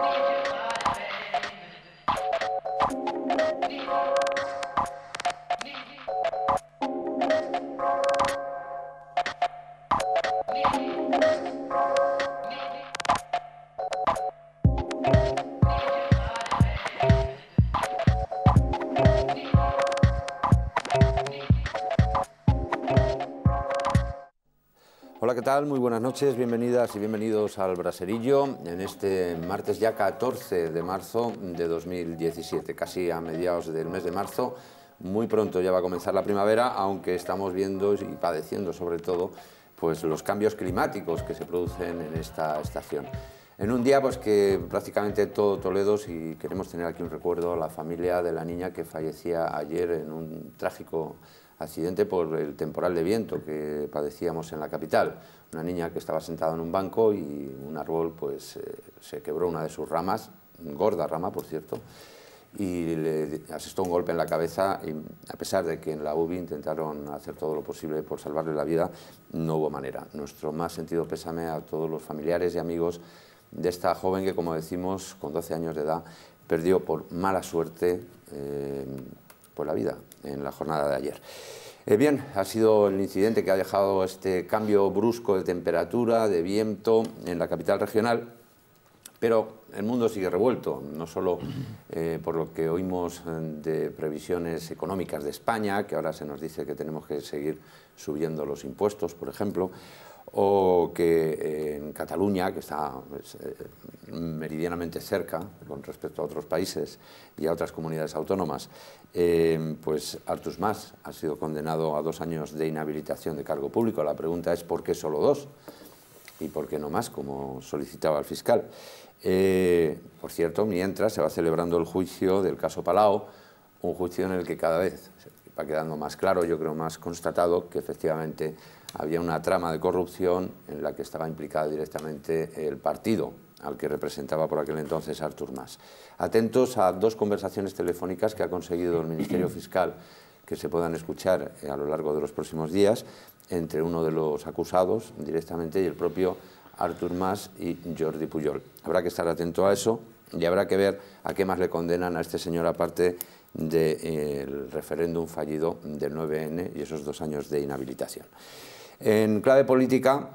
Thank you. ¿qué tal? Muy buenas noches, bienvenidas y bienvenidos al Braserillo en este martes ya 14 de marzo de 2017, casi a mediados del mes de marzo. Muy pronto ya va a comenzar la primavera, aunque estamos viendo y padeciendo sobre todo pues los cambios climáticos que se producen en esta estación en un día pues, que prácticamente todo Toledo, si queremos tener aquí un recuerdo, la familia de la niña que fallecía ayer en un trágico accidente por el temporal de viento que padecíamos en la capital. Una niña que estaba sentada en un banco y un árbol pues, eh, se quebró una de sus ramas, gorda rama por cierto, y le asestó un golpe en la cabeza y a pesar de que en la UBI intentaron hacer todo lo posible por salvarle la vida, no hubo manera. Nuestro más sentido pésame a todos los familiares y amigos de esta joven que, como decimos, con 12 años de edad, perdió por mala suerte eh, por la vida en la jornada de ayer. Eh, bien, ha sido el incidente que ha dejado este cambio brusco de temperatura, de viento en la capital regional, pero el mundo sigue revuelto, no solo eh, por lo que oímos de previsiones económicas de España, que ahora se nos dice que tenemos que seguir subiendo los impuestos, por ejemplo, o que eh, en Cataluña, que está pues, eh, meridianamente cerca con respecto a otros países y a otras comunidades autónomas, eh, pues Artus Mas ha sido condenado a dos años de inhabilitación de cargo público. La pregunta es por qué solo dos y por qué no más, como solicitaba el fiscal. por cierto, mientras se va celebrando el juicio del caso Palau, un juicio en el que cada vez va quedando más claro, yo creo más constatado, que efectivamente había una trama de corrupción en la que estaba implicado directamente el partido al que representaba por aquel entonces Artur Mas. Atentos a dos conversaciones telefónicas que ha conseguido el Ministerio Fiscal que se puedan escuchar eh, a lo largo de los próximos días entre uno de los acusados directamente y el propio Artur Mas y Jordi Puyol. Habrá que estar atento a eso y habrá que ver a qué más le condenan a este señor aparte del referéndum fallido del 9N y esos dos años de inhabilitación. En clave política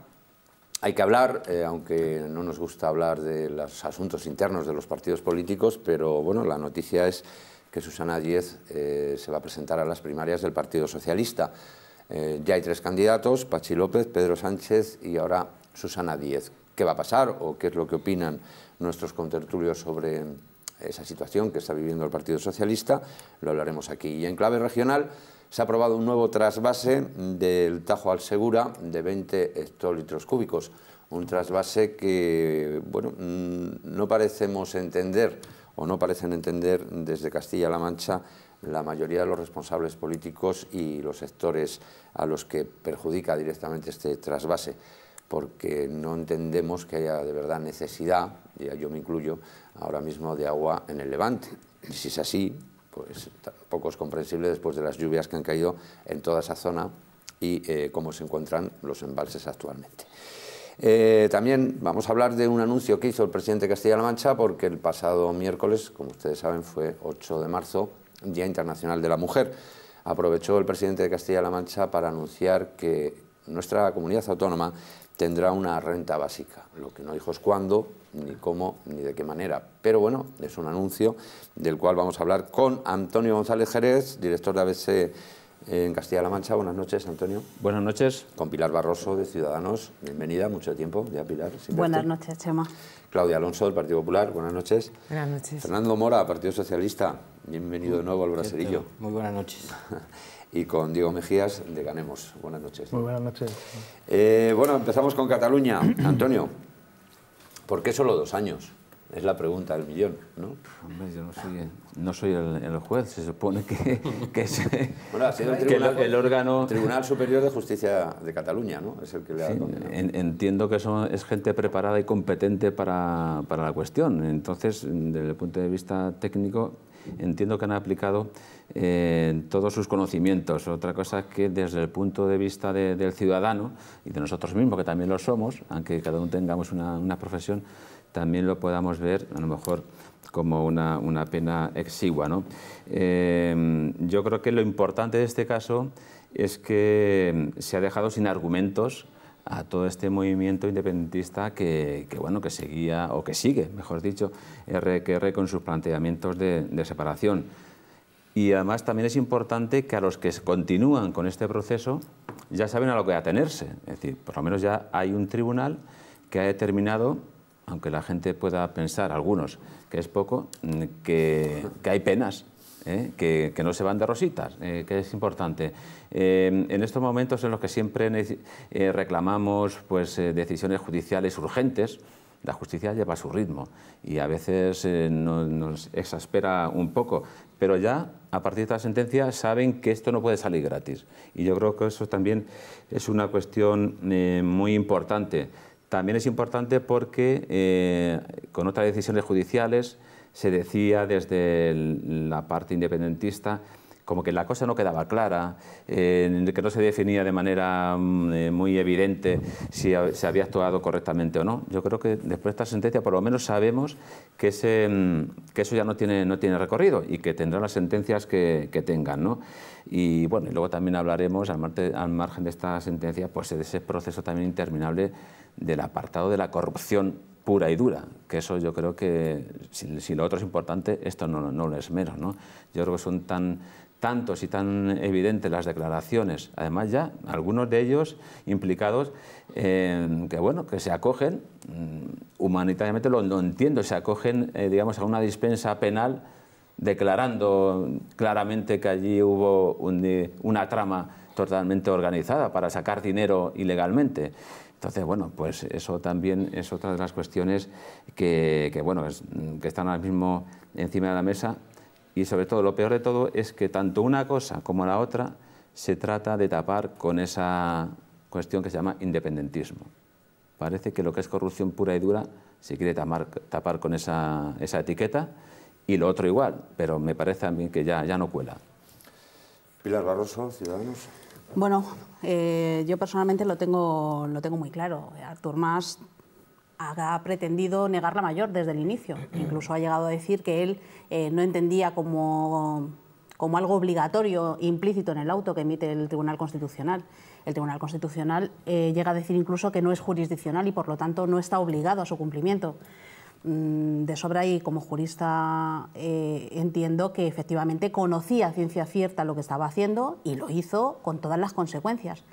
hay que hablar, eh, aunque no nos gusta hablar de los asuntos internos de los partidos políticos, pero bueno, la noticia es que Susana Díez eh, se va a presentar a las primarias del Partido Socialista. Eh, ya hay tres candidatos, Pachi López, Pedro Sánchez y ahora Susana Díez. ¿Qué va a pasar o qué es lo que opinan nuestros contertulios sobre esa situación que está viviendo el Partido Socialista? Lo hablaremos aquí. Y en clave regional se ha aprobado un nuevo trasvase del Tajo al Segura de 20 hectolitros cúbicos, un trasvase que bueno, mm, no parecemos entender o no parecen entender desde Castilla-La Mancha la mayoría de los responsables políticos y los sectores a los que perjudica directamente este trasvase, porque no entendemos que haya de verdad necesidad, ya yo me incluyo, ahora mismo de agua en el Levante. Y si es así, pues tampoco es comprensible después de las lluvias que han caído en toda esa zona y eh, cómo se encuentran los embalses actualmente. Eh, también vamos a hablar de un anuncio que hizo el presidente de Castilla-La Mancha porque el pasado miércoles, como ustedes saben, fue 8 de marzo, Día Internacional de la Mujer. Aprovechó el presidente de Castilla-La Mancha para anunciar que nuestra comunidad autónoma tendrá una renta básica. Lo que no dijo es cuándo, ni cómo, ni de qué manera. Pero bueno, es un anuncio del cual vamos a hablar con Antonio González Jerez, director de ABC en Castilla-La Mancha. Buenas noches, Antonio. Buenas noches. Con Pilar Barroso, de Ciudadanos. Bienvenida, mucho tiempo ya, Pilar. Buenas noches, Chema. Claudia Alonso, del Partido Popular. Buenas noches. Buenas noches. Fernando Mora, Partido Socialista. Bienvenido de nuevo al Braserillo. Muy buenas noches. y con Diego Mejías de Ganemos. Buenas noches. Muy buenas noches. Eh, bueno, empezamos con Cataluña. Antonio, ¿por qué solo dos años? Es la pregunta del millón, ¿no? Hombre, yo no soy, el, juez, se supone que, que, es, bueno, el, el, órgano... Tribunal Superior de Justicia de Cataluña, ¿no? Es el que le Entiendo que son, es gente preparada y competente para, para la cuestión. Entonces, desde el punto de vista técnico, entiendo que han aplicado eh, todos sus conocimientos. Otra cosa es que desde el punto de vista del ciudadano y de nosotros mismos, que también lo somos, aunque cada uno tengamos una, profesión, también lo podamos ver a lo mejor como una, pena exigua. Eh, yo creo que lo importante de este caso es que se ha dejado sin argumentos a todo este movimiento independentista que, bueno, que seguía, o que sigue, mejor dicho, RQR con sus planteamientos de, separación. Y además también es importante que a los que continúan con este proceso ya saben a lo que atenerse. Es decir, por lo menos ya hay un tribunal que ha determinado, aunque la gente pueda pensar, algunos, que es poco, que hay penas ¿eh? Que, no se van de rositas, eh, que es importante. Eh, en estos momentos en los que siempre reclamamos pues, decisiones judiciales urgentes, la justicia lleva su ritmo y a veces nos exaspera un poco, pero ya a partir de esta sentencia saben que esto no puede salir gratis. Y yo creo que eso también es una cuestión muy importante. También es importante porque con otras decisiones judiciales se decía desde la parte independentista como que la cosa no quedaba clara, eh, que no se definía de manera mm, eh, muy evidente si se había actuado correctamente o no. Yo creo que después de esta sentencia por lo menos sabemos que, mm, eso ya no tiene, no tiene recorrido y que tendrá las sentencias que, tengan. ¿no? Y bueno, y luego también hablaremos al, margen de esta sentencia pues de ese proceso también interminable del apartado de la corrupción pura y dura, que eso yo creo que, si, lo otro es importante, esto no, lo es menos. ¿no? Yo creo que son tan tantos y tan evidentes las declaraciones, además ya algunos de ellos implicados, que bueno, que se acogen, mm, humanitariamente lo, entiendo, se acogen, eh, digamos, a una dispensa penal declarando claramente que allí hubo eh, una trama totalmente organizada para sacar dinero ilegalmente. Entonces, bueno, pues eso también es otra de las cuestiones que, bueno, mm, que están ahora mismo encima de la mesa y sobre todo, lo peor de todo es que tanto una cosa como la otra se trata de tapar con esa cuestión que se llama independentismo. Parece que lo que es corrupción pura y dura se quiere tapar, con esa, etiqueta y lo otro igual, pero me parece también que ya, ya no cuela. Pilar Barroso, Ciudadanos. Bueno, eh, yo personalmente lo tengo, lo tengo muy claro. Artur Mas ha pretendido negar la mayor desde el inicio. Incluso ha llegado a decir que él eh, no entendía como, algo obligatorio, implícito en el auto que emite el Tribunal Constitucional. El Tribunal Constitucional eh, llega a decir incluso que no es jurisdiccional y por lo tanto no está obligado a su cumplimiento. Mm, de sobra y como jurista eh, entiendo que efectivamente conocía ciencia cierta lo que estaba haciendo y lo hizo con todas las consecuencias.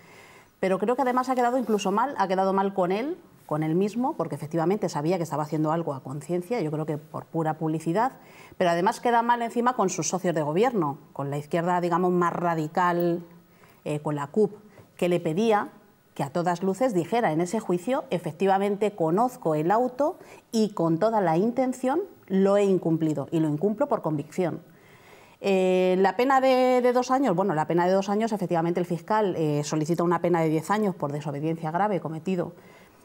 Pero creo que además ha quedado incluso mal, ha quedado mal con él, con él mismo, porque efectivamente sabía que estaba haciendo algo a conciencia, yo creo que por pura publicidad, pero además queda mal encima con sus socios de gobierno, con la izquierda, digamos, más radical, eh, con la CUP, que le pedía que a todas luces dijera en ese juicio, efectivamente conozco el auto y con toda la intención lo he incumplido y lo incumplo por convicción. Eh, la pena de, dos años, bueno, la pena de dos años, efectivamente el fiscal eh, solicita una pena de diez años por desobediencia grave cometido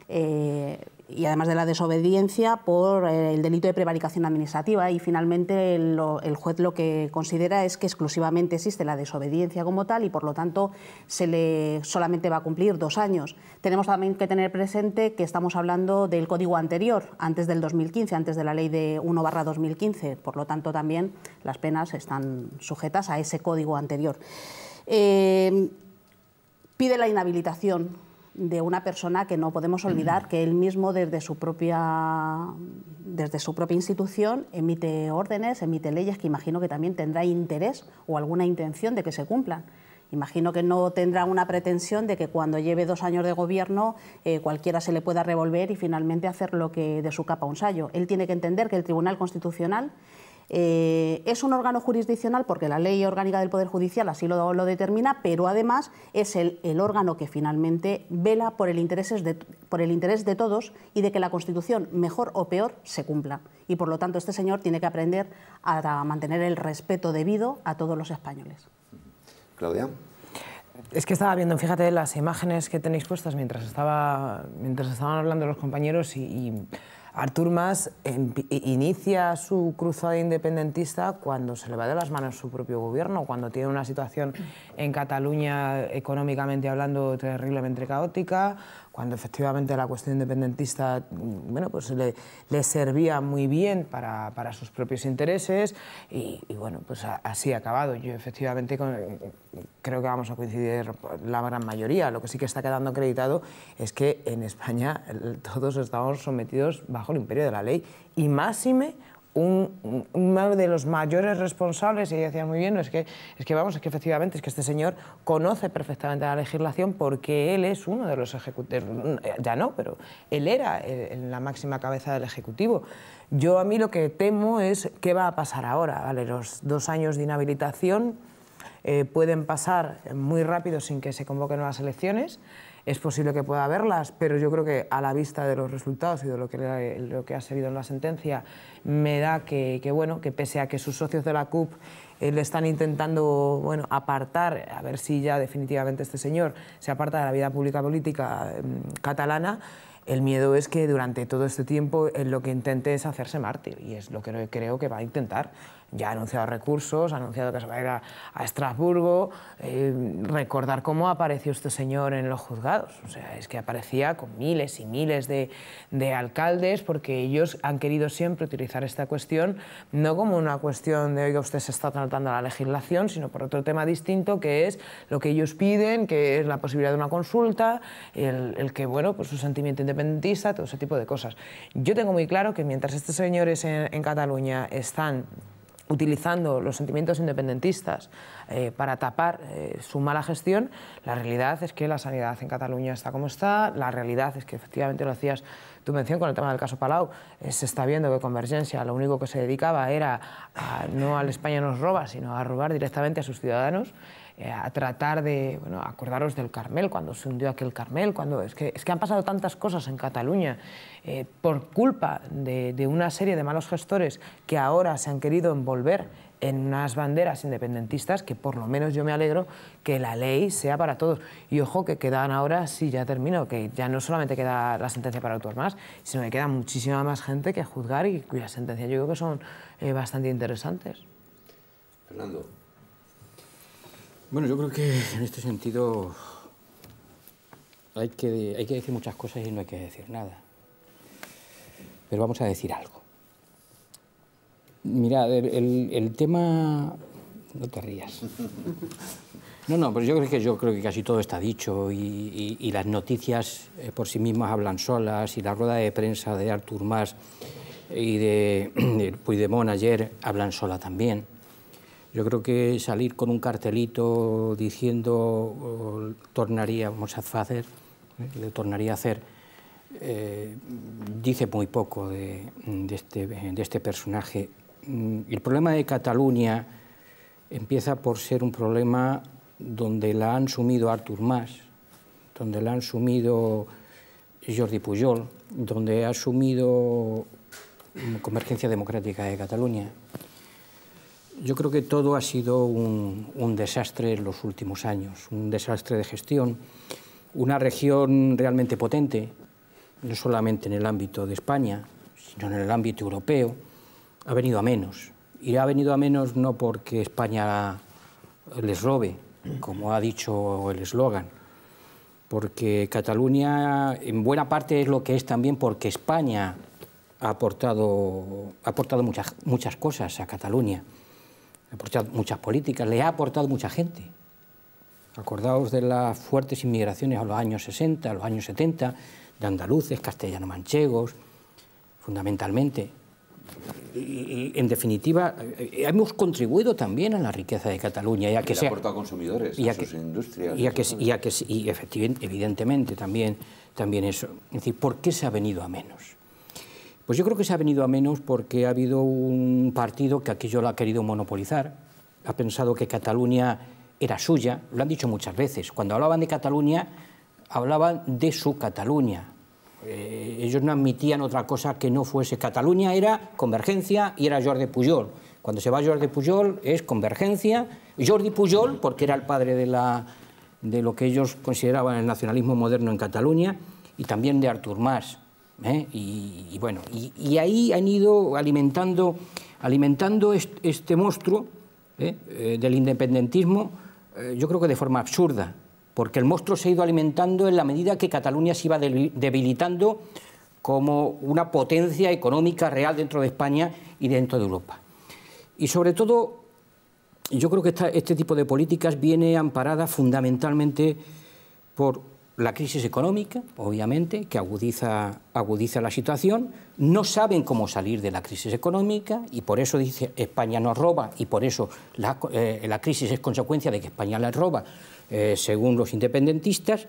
eh, y además de la desobediencia por eh, el delito de prevaricación administrativa y finalmente el, juez lo que considera es que exclusivamente existe la desobediencia como tal y por lo tanto se le solamente va a cumplir dos años. Tenemos también que tener presente que estamos hablando del código anterior, antes del 2015, antes de la ley de 1 barra 2015, por lo tanto también las penas están sujetas a ese código anterior. Eh, pide la inhabilitación de una persona que no podemos olvidar que él mismo desde su propia desde su propia institución emite órdenes, emite leyes que imagino que también tendrá interés o alguna intención de que se cumplan. Imagino que no tendrá una pretensión de que cuando lleve dos años de gobierno eh, cualquiera se le pueda revolver y finalmente hacer lo que de su capa un sallo. Él tiene que entender que el Tribunal Constitucional eh, es un órgano jurisdiccional porque la ley orgánica del Poder Judicial así lo, determina, pero además es el, órgano que finalmente vela por el, de, por el interés de todos y de que la Constitución, mejor o peor, se cumpla. Y por lo tanto, este señor tiene que aprender a, mantener el respeto debido a todos los españoles. Claudia. Es que estaba viendo, fíjate, las imágenes que tenéis puestas mientras, estaba, mientras estaban hablando los compañeros y Artur Mas inicia su cruzada independentista cuando se le va de las manos su propio gobierno, cuando tiene una situación en Cataluña económicamente hablando terriblemente caótica, cuando efectivamente la cuestión independentista pues le, servía muy bien para, sus propios intereses y, bueno, pues así ha acabado. Yo efectivamente creo que vamos a coincidir la gran mayoría. Lo que sí que está quedando acreditado es que en España todos estamos sometidos bajo el imperio de la ley y máxime uno de los mayores responsables, y decía muy bien, es que, es que vamos, es que efectivamente, es que este señor conoce perfectamente la legislación porque él es uno de los ejecutivos, ya no, pero él era la máxima cabeza del Ejecutivo. Yo a mí lo que temo es qué va a pasar ahora, ¿vale? Los dos años de inhabilitación eh, pueden pasar muy rápido sin que se convoquen nuevas elecciones es posible que pueda haberlas, pero yo creo que a la vista de los resultados y de lo que, ha servido en la sentencia, me da que, bueno, que pese a que sus socios de la CUP eh, le están intentando bueno, apartar, a ver si ya definitivamente este señor se aparta de la vida pública política em, catalana, el miedo es que durante todo este tiempo eh, lo que intente es hacerse mártir y es lo que creo que va a intentar ya ha anunciado recursos, ha anunciado que se va a ir a, Estrasburgo. Eh, recordar cómo apareció este señor en los juzgados. O sea, es que aparecía con miles y miles de, alcaldes porque ellos han querido siempre utilizar esta cuestión no como una cuestión de, oiga, usted se está tratando la legislación, sino por otro tema distinto que es lo que ellos piden, que es la posibilidad de una consulta, el, que, bueno, pues su sentimiento independentista, todo ese tipo de cosas. Yo tengo muy claro que mientras estos señores en, en Cataluña están utilizando los sentimientos independentistas eh, para tapar eh, su mala gestión, la realidad es que la sanidad en Cataluña está como está, la realidad es que efectivamente lo hacías tu mención con el tema del caso Palau, eh, se está viendo que Convergencia lo único que se dedicaba era no al España nos roba, sino a robar directamente a sus ciudadanos. Eh, a tratar de, bueno, acordaros del Carmel, cuando se hundió aquel Carmel, cuando es que, han pasado tantas cosas en Cataluña eh, por culpa de, una serie de malos gestores que ahora se han querido envolver en unas banderas independentistas que por lo menos yo me alegro que la ley sea para todos. Y ojo que quedan ahora, sí, ya termino, que ya no solamente queda la sentencia para autor más, sino que queda muchísima más gente que juzgar y cuyas sentencias yo creo que son eh, bastante interesantes. Fernando, bueno, yo creo que en este sentido hay que, hay que decir muchas cosas y no hay que decir nada. Pero vamos a decir algo. Mira, el, el tema... No te rías. No, no, pero yo creo que yo creo que casi todo está dicho y, las noticias eh, por sí mismas hablan solas y la rueda de prensa de Artur Mas y de, de Puigdemont ayer hablan sola también. Yo creo que salir con un cartelito diciendo oh, tornaría, a hacer, eh, le tornaría a hacer, eh, dice muy poco de, este, de este personaje. Mm, el problema de Cataluña empieza por ser un problema donde la han sumido Artur Mas, donde la han sumido Jordi Pujol, donde ha sumido mm, Convergencia Democrática de Cataluña. Yo creo que todo ha sido un, desastre en los últimos años, un desastre de gestión. Una región realmente potente, no solamente en el ámbito de España, sino en el ámbito europeo, ha venido a menos. Y ha venido a menos no porque España les robe, como ha dicho el eslogan, porque Cataluña en buena parte es lo que es también porque España ha aportado, muchas, muchas cosas a Cataluña aportado muchas políticas, le ha aportado mucha gente. Acordaos de las fuertes inmigraciones a los años 60, a los años 70, de andaluces, castellano-manchegos, fundamentalmente. Y, en definitiva, eh, hemos contribuido también a la riqueza de Cataluña. Y que se ha aportado consumidores y a, sus industrias. Y, a que, y, efectivamente, evidentemente, también, también eso. Es decir, ¿por qué se ha venido a menos? Pues yo creo que se ha venido a menos porque ha habido un partido que yo lo ha querido monopolizar, ha pensado que Cataluña era suya, lo han dicho muchas veces. Cuando hablaban de Cataluña, hablaban de su Cataluña. Eh, ellos no admitían otra cosa que no fuese Cataluña, era Convergencia y era Jordi Pujol. Cuando se va Jordi Pujol es Convergencia, Jordi Pujol, porque era el padre de, de lo que ellos consideraban el nacionalismo moderno en Cataluña, y también de Artur Mas. ¿eh? y, bueno, y, ahí han ido alimentando, alimentando este monstruo ¿eh? Eh, del independentismo, yo creo que de forma absurda, porque el monstruo se ha ido alimentando en la medida que Cataluña se iba debilitando como una potencia económica real dentro de España y dentro de Europa. Y sobre todo, yo creo que este tipo de políticas viene amparada fundamentalmente por la crisis económica, obviamente, que agudiza, agudiza la situación, no saben cómo salir de la crisis económica y por eso dice España nos roba y por eso eh, la, crisis es consecuencia de que España la roba, eh, según los independentistas,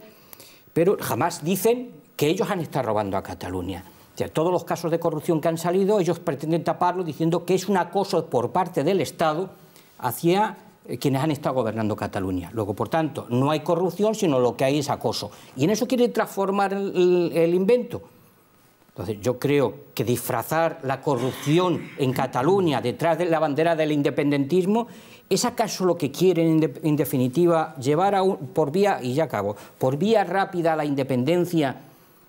pero jamás dicen que ellos han estado robando a Cataluña. todos los casos de corrupción que han salido, ellos pretenden taparlo diciendo que es un acoso por parte del Estado hacia eh, quienes han estado gobernando Cataluña. Luego, por tanto, no hay corrupción, sino lo que hay es acoso. Y en eso quiere transformar el, invento. Entonces, yo creo que disfrazar la corrupción en Cataluña detrás de la bandera del independentismo ¿Es acaso lo que quieren, en definitiva, llevar a un, por vía, y ya acabo, por vía rápida la independencia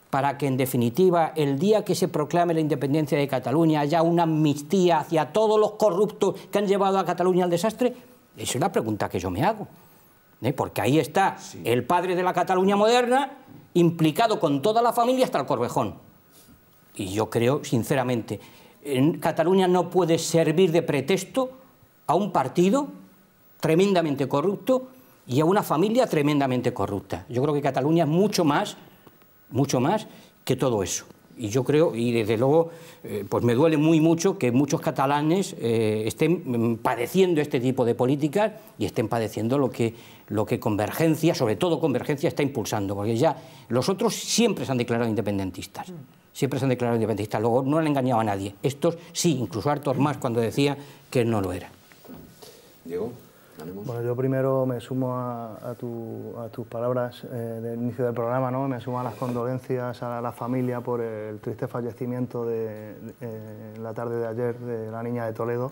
para que, en definitiva, el día que se proclame la independencia de Cataluña haya una amnistía hacia todos los corruptos que han llevado a Cataluña al desastre? Esa Es la pregunta que yo me hago. ¿eh? Porque ahí está el padre de la Cataluña moderna implicado con toda la familia hasta el Corvejón. Y yo creo, sinceramente, en Cataluña no puede servir de pretexto a un partido tremendamente corrupto y a una familia tremendamente corrupta. Yo creo que Cataluña es mucho más, mucho más que todo eso y yo creo, y desde luego, eh, pues me duele muy mucho que muchos catalanes eh, estén padeciendo este tipo de políticas y estén padeciendo lo que, lo que Convergencia, sobre todo Convergencia, está impulsando, porque ya los otros siempre se han declarado independentistas. Siempre se han declarado independentistas, luego no han engañado a nadie. Estos sí, incluso hartos más cuando decía que no lo era. Diego. Bueno, yo primero me sumo a, tus palabras eh, del inicio del programa, ¿no? Me sumo a las condolencias a la familia por el triste fallecimiento de, la tarde de ayer de la niña de Toledo.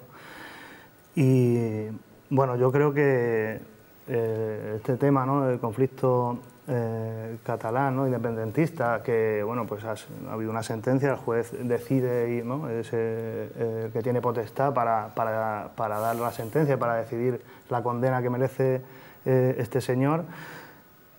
Y bueno, yo creo que eh, este tema, ¿no? El conflicto eh, catalán, independentista, que bueno, pues ha habido una sentencia, el juez decide y, ¿no? Eh, eh, que tiene potestad para, para, dar la sentencia, para decidir la condena que merece eh, este señor.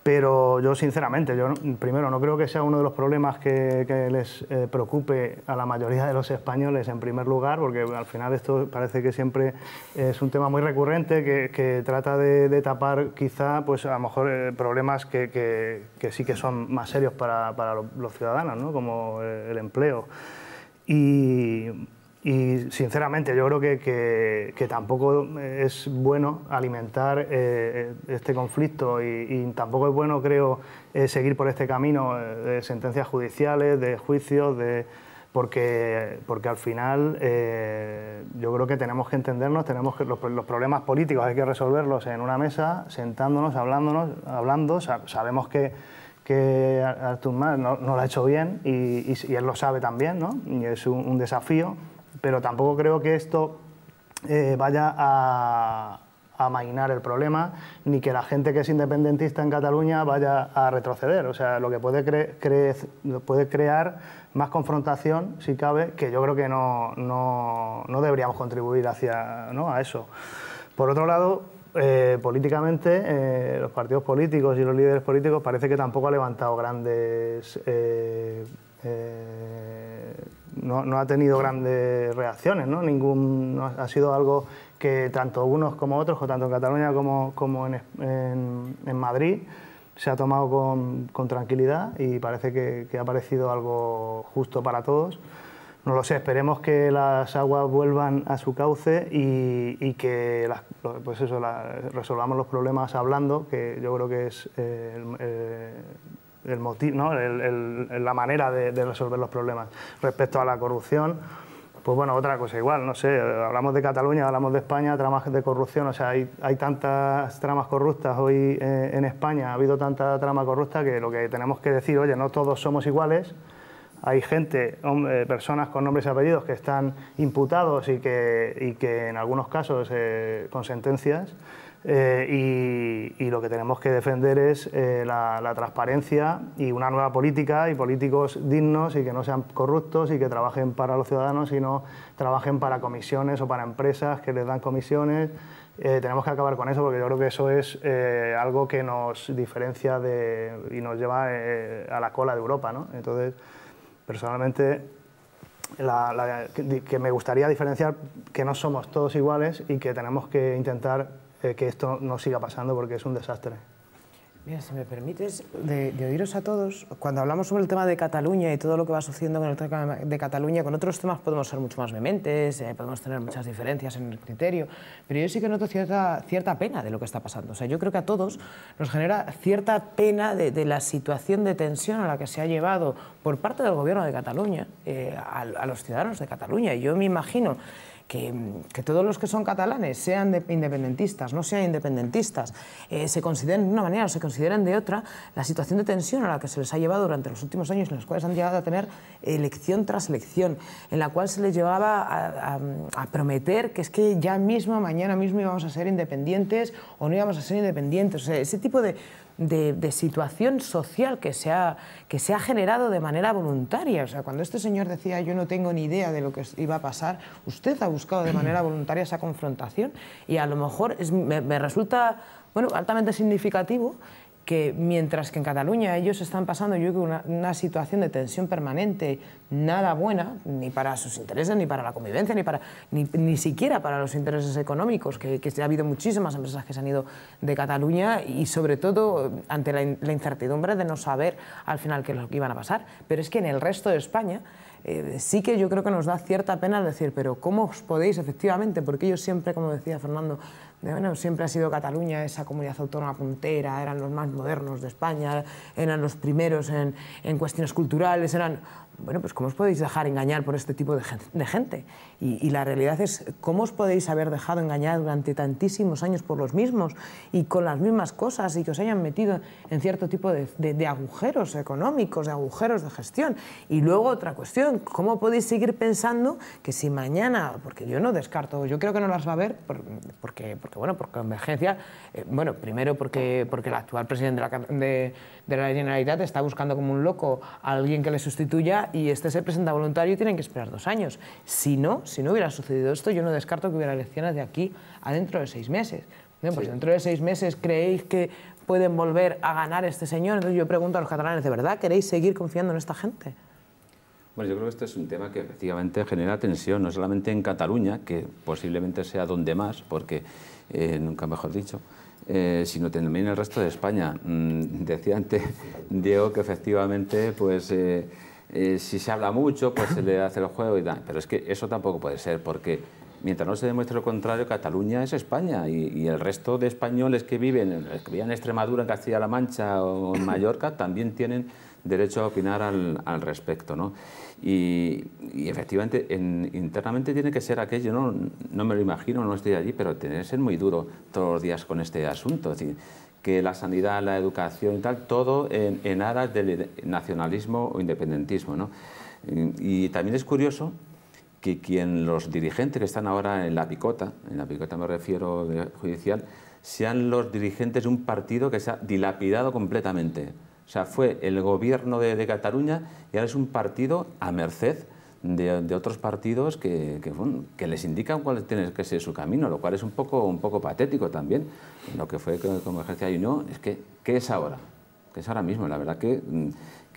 Pero yo, sinceramente, yo primero no creo que sea uno de los problemas que, les eh, preocupe a la mayoría de los españoles, en primer lugar, porque al final esto parece que siempre es un tema muy recurrente que, trata de, tapar, quizá, pues a lo mejor eh, problemas que, sí que son más serios para, los ciudadanos, ¿no? como eh, el empleo. Y y sinceramente yo creo que, tampoco es bueno alimentar eh, eh, este conflicto y, tampoco es bueno, creo, eh, seguir por este camino de sentencias judiciales, de juicios, de, porque, al final yo creo que tenemos que entendernos, tenemos que los, problemas políticos hay que resolverlos en una mesa, sentándonos, hablándonos, hablando, sabemos que Artur Mas no, lo ha hecho bien y, él lo sabe también, ¿no? Y es un desafío, pero tampoco creo que esto eh, vaya a, a el problema, ni que la gente que es independentista en Cataluña vaya a retroceder. O sea, lo que puede, puede crear más confrontación, si cabe, que yo creo que no, deberíamos contribuir hacia, a eso. Por otro lado, eh, políticamente, eh, los partidos políticos y los líderes políticos parece que tampoco ha levantado grandes no, ha tenido grandes reacciones, ¿no? Ningún, ha sido algo que tanto unos como otros, tanto en Cataluña como, en, Madrid, se ha tomado con, tranquilidad y parece que, ha parecido algo justo para todos. No lo sé, esperemos que las aguas vuelvan a su cauce y, que pues eso, resolvamos los problemas hablando, que yo creo que es eh, eh, el motivo, ¿no? la manera de, resolver los problemas. Respecto a la corrupción, pues bueno, otra cosa igual, no sé, hablamos de Cataluña, hablamos de España, tramas de corrupción, o sea, hay, hay tantas tramas corruptas hoy eh, en España, ha habido tanta trama corrupta que lo que tenemos que decir, oye, no todos somos iguales, hay gente, eh, personas con nombres y apellidos que están imputados y que, y que en algunos casos eh, con sentencias eh, y, lo que tenemos que defender es eh, la, transparencia y una nueva política y políticos dignos y que no sean corruptos y que trabajen para los ciudadanos y no trabajen para comisiones o para empresas que les dan comisiones. Eh, tenemos que acabar con eso porque yo creo que eso es algo que nos diferencia de, y nos lleva a la cola de Europa. ¿no? Entonces, personalmente, que me gustaría diferenciar que no somos todos iguales y que tenemos que intentar eh, que esto no siga pasando porque es un desastre. Mira, si me permites, de, oíros a todos, cuando hablamos sobre el tema de Cataluña y todo lo que va sucediendo con el tema de Cataluña, con otros temas podemos ser mucho más vehementes, eh, podemos tener muchas diferencias en el criterio, pero yo sí que noto cierta, cierta pena de lo que está pasando. O sea, yo creo que a todos nos genera cierta pena de, la situación de tensión a la que se ha llevado por parte del gobierno de Cataluña eh, a, los ciudadanos de Cataluña. yo me imagino que, todos los que son catalanes, sean independentistas, no sean independentistas, eh, se consideren de una manera o se consideren de otra, la situación de tensión a la que se les ha llevado durante los últimos años, en las cuales han llegado a tener elección tras elección, en la cual se les llevaba a, prometer que es que ya mismo, mañana mismo íbamos a ser independientes o no íbamos a ser independientes. ese tipo de de, situación social que se, ha, que se ha generado de manera voluntaria. O sea, cuando este señor decía yo no tengo ni idea de lo que iba a pasar, usted ha buscado de manera voluntaria esa confrontación y a lo mejor me, me resulta bueno, altamente significativo que mientras que en Cataluña ellos están pasando yo creo, una, situación de tensión permanente, nada buena, ni para sus intereses, ni para la convivencia, ni, para, ni, siquiera para los intereses económicos, que, que, ha habido muchísimas empresas que se han ido de Cataluña y sobre todo ante la, incertidumbre de no saber al final qué es lo que iban a pasar. Pero es que en el resto de España eh, sí que yo creo que nos da cierta pena decir, pero ¿cómo os podéis efectivamente? Porque ellos siempre, como decía Fernando, eh, bueno, siempre ha sido Cataluña esa comunidad autónoma puntera, eran los más modernos de España, eran los primeros en, cuestiones culturales, eran... Bueno, pues ¿cómo os podéis dejar engañar por este tipo de, gente? Y, la realidad es, ¿cómo os podéis haber dejado engañar durante tantísimos años por los mismos y con las mismas cosas y que os hayan metido en cierto tipo de, agujeros económicos, de agujeros de gestión? Y luego otra cuestión, ¿cómo podéis seguir pensando que si mañana, porque yo no descarto, yo creo que no las va a haber porque porque bueno, por convergencia, eh, bueno, primero porque, el actual presidente de la, Generalitat está buscando como un loco a alguien que le sustituya y este se presenta voluntario y tienen que esperar dos años. Si no, si no hubiera sucedido esto, yo no descarto que hubiera elecciones de aquí a dentro de seis meses. Pues dentro de seis meses creéis que pueden volver a ganar este señor. Entonces yo pregunto a los catalanes, ¿de verdad queréis seguir confiando en esta gente? Bueno, yo creo que este es un tema que efectivamente genera tensión, no solamente en Cataluña, que posiblemente sea donde más, porque eh, nunca mejor dicho, eh, sino también en el resto de España. Mm, decía antes Diego que efectivamente, pues... Eh, si se habla mucho, pues se le hace el juego y tal. Pero es que eso tampoco puede ser, porque mientras no se demuestre lo contrario, Cataluña es España y, y el resto de españoles que viven, que viven en Extremadura, en Castilla-La Mancha o en Mallorca, también tienen derecho a opinar al, respecto. ¿no? Y, efectivamente, internamente tiene que ser aquello, ¿no? no me lo imagino, no estoy allí, pero tener que ser muy duro todos los días con este asunto. Es decir, que la sanidad, la educación y tal, todo en, aras del nacionalismo o independentismo. ¿no? Y, y también es curioso que quien los dirigentes que están ahora en la picota, en la picota me refiero judicial, sean los dirigentes de un partido que se ha dilapidado completamente. O sea, fue el gobierno de, Cataluña y ahora es un partido a merced de, otros partidos que, les indican cuál tiene que ser su camino, lo cual es un poco, un poco patético también. Lo que fue con, ejercicio de Ayuno es que, ¿qué es ahora? es ahora mismo, la verdad que... Mm,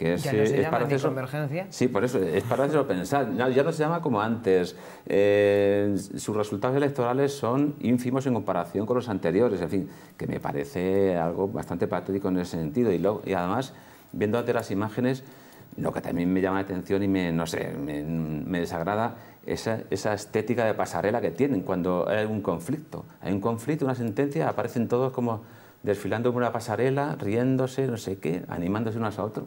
eh, es, llama para convergencia. Sí, por eso, es para eso pensar. Ya, no se llama como antes. Eh, sus resultados electorales son ínfimos en comparación con los anteriores, en fin, que me parece algo bastante patético en ese sentido. Y, y además, viendo ante las imágenes, lo que también me llama la atención y me, no sé, desagrada esa, esa, estética de pasarela que tienen cuando hay un conflicto. Hay un conflicto, una sentencia, aparecen todos como desfilando por una pasarela, riéndose, no sé qué, animándose unos a otros.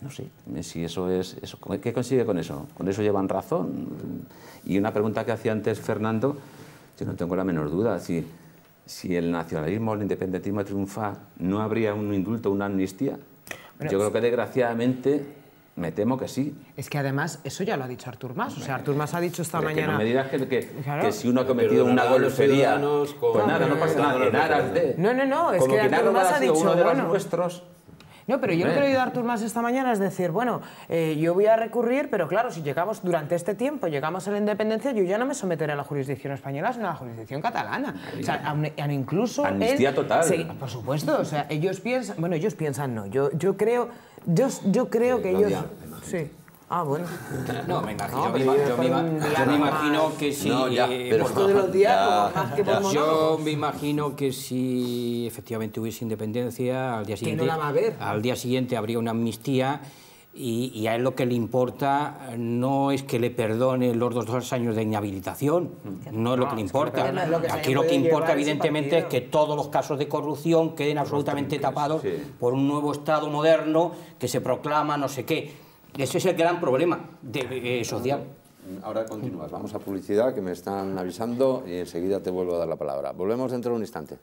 No sé si eso es... Eso, ¿Qué consigue con eso? ¿Con eso llevan razón? Y una pregunta que hacía antes Fernando, yo no tengo la menor duda, si, si el nacionalismo, el independentismo triunfa, ¿no habría un indulto, una amnistía? yo creo que desgraciadamente me temo que sí. Es que además, eso ya lo ha dicho Artur Mas. O sea, Artur Mas ha dicho esta mañana. Que que, que si uno ha cometido una golfería. Pues nada, no pasa nada. No, no, no. Es que, Artur Mas ha dicho. Uno de los nuestros. No, pero yo lo que he oído a Artur más esta mañana es decir, bueno, eh, yo voy a recurrir, pero claro, si llegamos durante este tiempo, llegamos a la independencia, yo ya no me someteré a la jurisdicción española, sino a la jurisdicción catalana. O sea, incluso... Amnistía total. sí, por supuesto, o sea, ellos piensan... Bueno, ellos piensan no. Yo, yo creo, yo, yo creo que ellos... Sí. Ah, bueno. No, me imagino. que si. pero los Yo me imagino que si efectivamente hubiese independencia, al día siguiente. Al día siguiente habría una amnistía. Y, a él lo que le importa eh, no es que le perdone los dos, años de inhabilitación, no es lo que le importa. Aquí lo que importa, evidentemente, es que todos los casos de corrupción queden absolutamente tapados por un nuevo Estado moderno que se proclama no sé qué. Ese es el gran problema eh, social. Ahora continúas, vamos a publicidad que me están avisando y enseguida te vuelvo a dar la palabra. Volvemos dentro de un instante.